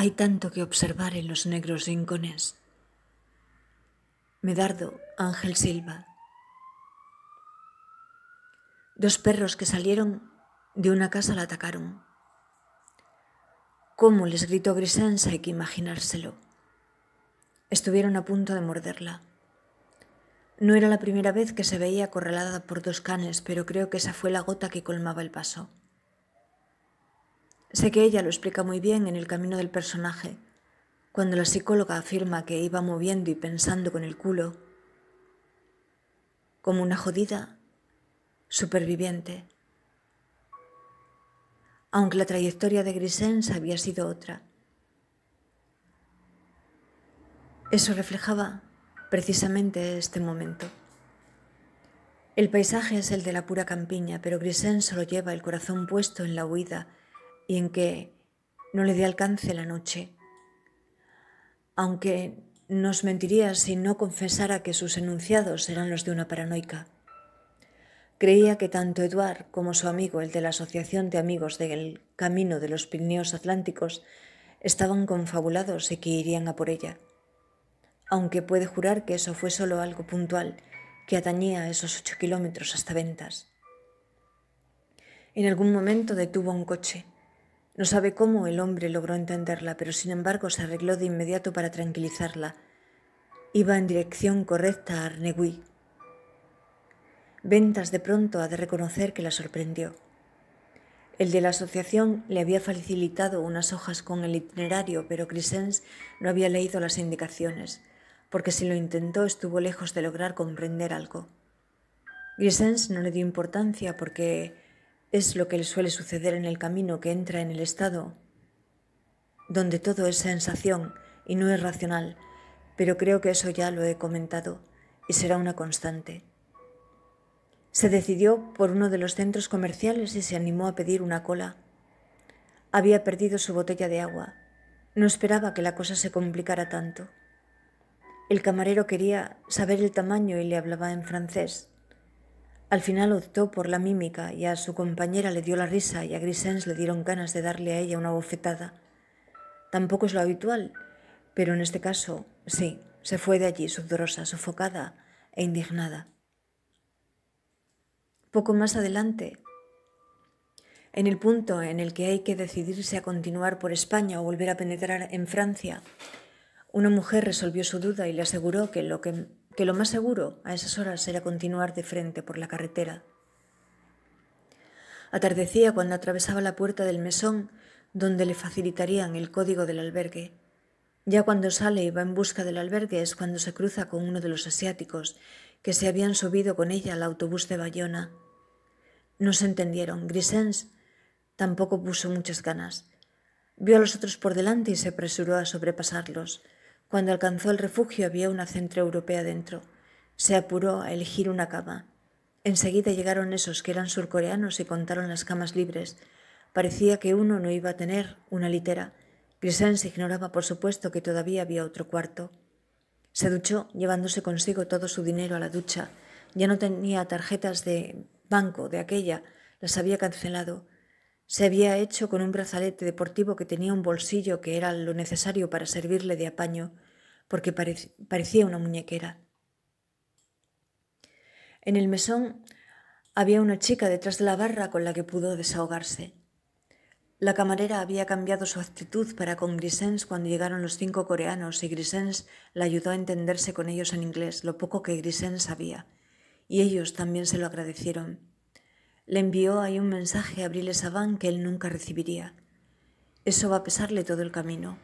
Hay tanto que observar en los negros rincones. Medardo Ángel Silva. Dos perros que salieron de una casa la atacaron. ¿Cómo les gritó Grisensa? Hay que imaginárselo. Estuvieron a punto de morderla. No era la primera vez que se veía acorralada por dos canes, pero creo que esa fue la gota que colmaba el paso. Sé que ella lo explica muy bien en el camino del personaje, cuando la psicóloga afirma que iba moviendo y pensando con el culo, como una jodida superviviente, aunque la trayectoria de Grisens había sido otra. Eso reflejaba precisamente este momento. El paisaje es el de la pura campiña, pero Grisens solo lleva el corazón puesto en la huida y en que no le dé alcance la noche. Aunque nos mentiría si no confesara que sus enunciados eran los de una paranoica. Creía que tanto Eduard como su amigo, el de la Asociación de Amigos del Camino de los Pirineos Atlánticos, estaban confabulados y que irían a por ella. Aunque puede jurar que eso fue solo algo puntual que atañía esos ocho kilómetros hasta Ventas. En algún momento detuvo un coche no sabe cómo el hombre logró entenderla, pero sin embargo se arregló de inmediato para tranquilizarla. Iba en dirección correcta a Arnegui. Ventas de pronto ha de reconocer que la sorprendió. El de la asociación le había facilitado unas hojas con el itinerario, pero Crisens no había leído las indicaciones, porque si lo intentó estuvo lejos de lograr comprender algo. Grisens no le dio importancia porque es lo que le suele suceder en el camino que entra en el estado, donde todo es sensación y no es racional, pero creo que eso ya lo he comentado y será una constante. Se decidió por uno de los centros comerciales y se animó a pedir una cola. Había perdido su botella de agua. No esperaba que la cosa se complicara tanto. El camarero quería saber el tamaño y le hablaba en francés. Al final optó por la mímica y a su compañera le dio la risa y a Grisens le dieron ganas de darle a ella una bofetada. Tampoco es lo habitual, pero en este caso, sí, se fue de allí sudorosa, sofocada e indignada. Poco más adelante, en el punto en el que hay que decidirse a continuar por España o volver a penetrar en Francia, una mujer resolvió su duda y le aseguró que lo que que lo más seguro a esas horas era continuar de frente por la carretera. Atardecía cuando atravesaba la puerta del mesón donde le facilitarían el código del albergue. Ya cuando sale y va en busca del albergue es cuando se cruza con uno de los asiáticos que se habían subido con ella al autobús de Bayona. No se entendieron. Grisens tampoco puso muchas ganas. Vio a los otros por delante y se apresuró a sobrepasarlos. Cuando alcanzó el refugio había una europea dentro. Se apuró a elegir una cama. Enseguida llegaron esos que eran surcoreanos y contaron las camas libres. Parecía que uno no iba a tener una litera. Grisens ignoraba, por supuesto, que todavía había otro cuarto. Se duchó, llevándose consigo todo su dinero a la ducha. Ya no tenía tarjetas de banco de aquella, las había cancelado. Se había hecho con un brazalete deportivo que tenía un bolsillo que era lo necesario para servirle de apaño, porque parecía una muñequera. En el mesón había una chica detrás de la barra con la que pudo desahogarse. La camarera había cambiado su actitud para con Grisens cuando llegaron los cinco coreanos y Grisens la ayudó a entenderse con ellos en inglés, lo poco que Grisens sabía, y ellos también se lo agradecieron. Le envió ahí un mensaje a Abril Saban que él nunca recibiría. Eso va a pesarle todo el camino.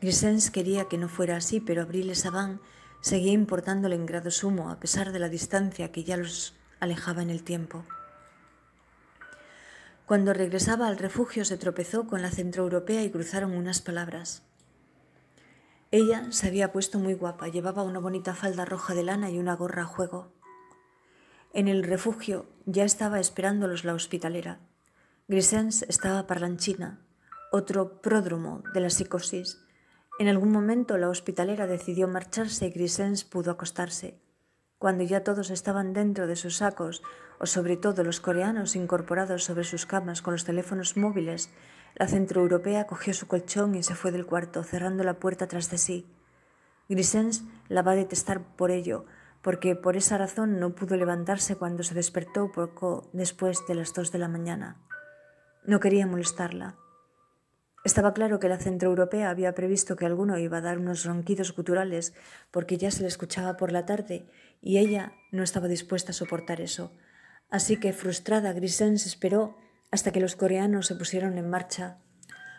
Grisens quería que no fuera así, pero Abril Savant seguía importándole en grado sumo, a pesar de la distancia que ya los alejaba en el tiempo. Cuando regresaba al refugio se tropezó con la centroeuropea y cruzaron unas palabras. Ella se había puesto muy guapa, llevaba una bonita falda roja de lana y una gorra a juego. En el refugio ya estaba esperándolos la hospitalera. Grisens estaba parlanchina, otro pródromo de la psicosis. En algún momento la hospitalera decidió marcharse y Grisens pudo acostarse. Cuando ya todos estaban dentro de sus sacos, o sobre todo los coreanos incorporados sobre sus camas con los teléfonos móviles, la centroeuropea cogió su colchón y se fue del cuarto, cerrando la puerta tras de sí. Grisens la va a detestar por ello, porque por esa razón no pudo levantarse cuando se despertó poco después de las dos de la mañana. No quería molestarla. Estaba claro que la centroeuropea había previsto que alguno iba a dar unos ronquidos guturales porque ya se le escuchaba por la tarde y ella no estaba dispuesta a soportar eso. Así que, frustrada, Grisens esperó hasta que los coreanos se pusieron en marcha.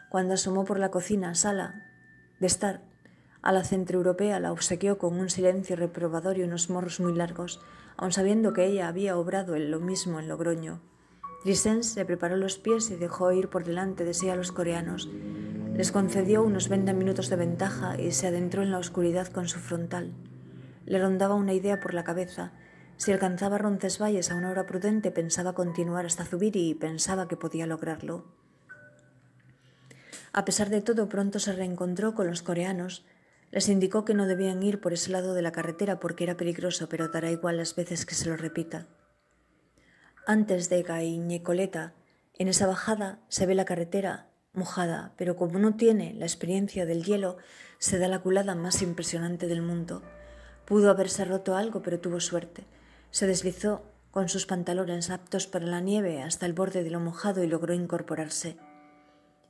Cuando asomó por la cocina, sala, de estar a la centroeuropea la obsequió con un silencio reprobador y unos morros muy largos, aun sabiendo que ella había obrado en lo mismo en Logroño. Trisens se preparó los pies y dejó ir por delante de sí a los coreanos. Les concedió unos 20 minutos de ventaja y se adentró en la oscuridad con su frontal. Le rondaba una idea por la cabeza. Si alcanzaba Roncesvalles a una hora prudente, pensaba continuar hasta Zubiri y pensaba que podía lograrlo. A pesar de todo, pronto se reencontró con los coreanos les indicó que no debían ir por ese lado de la carretera porque era peligroso, pero dará igual las veces que se lo repita. Antes de Coleta, en esa bajada se ve la carretera mojada, pero como no tiene la experiencia del hielo, se da la culada más impresionante del mundo. Pudo haberse roto algo, pero tuvo suerte. Se deslizó con sus pantalones aptos para la nieve hasta el borde de lo mojado y logró incorporarse.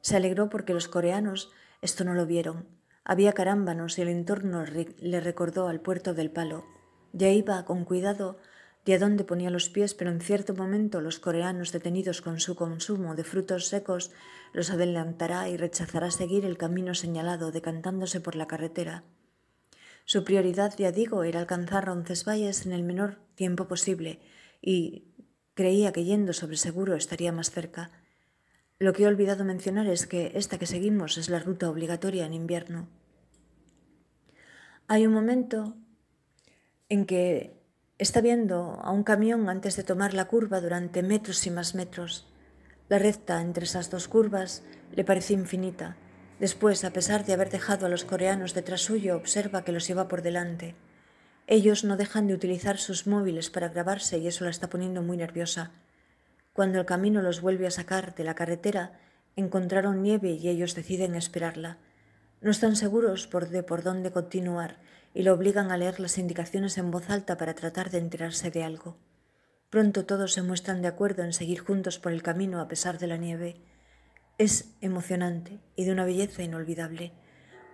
Se alegró porque los coreanos esto no lo vieron. Había carámbanos y el entorno le recordó al puerto del Palo. Ya iba con cuidado de a dónde ponía los pies, pero en cierto momento los coreanos detenidos con su consumo de frutos secos los adelantará y rechazará seguir el camino señalado decantándose por la carretera. Su prioridad, ya digo, era alcanzar Roncesvalles en el menor tiempo posible y creía que yendo sobre seguro estaría más cerca. Lo que he olvidado mencionar es que esta que seguimos es la ruta obligatoria en invierno. Hay un momento en que está viendo a un camión antes de tomar la curva durante metros y más metros. La recta entre esas dos curvas le parece infinita. Después, a pesar de haber dejado a los coreanos detrás suyo, observa que los lleva por delante. Ellos no dejan de utilizar sus móviles para grabarse y eso la está poniendo muy nerviosa. Cuando el camino los vuelve a sacar de la carretera, encontraron nieve y ellos deciden esperarla. No están seguros por de por dónde continuar y lo obligan a leer las indicaciones en voz alta para tratar de enterarse de algo. Pronto todos se muestran de acuerdo en seguir juntos por el camino a pesar de la nieve. Es emocionante y de una belleza inolvidable.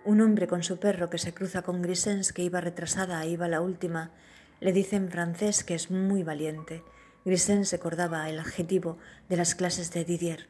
Un hombre con su perro que se cruza con Grisens que iba retrasada e iba la última, le dice en francés que es muy valiente Grisén se acordaba el adjetivo de las clases de Didier.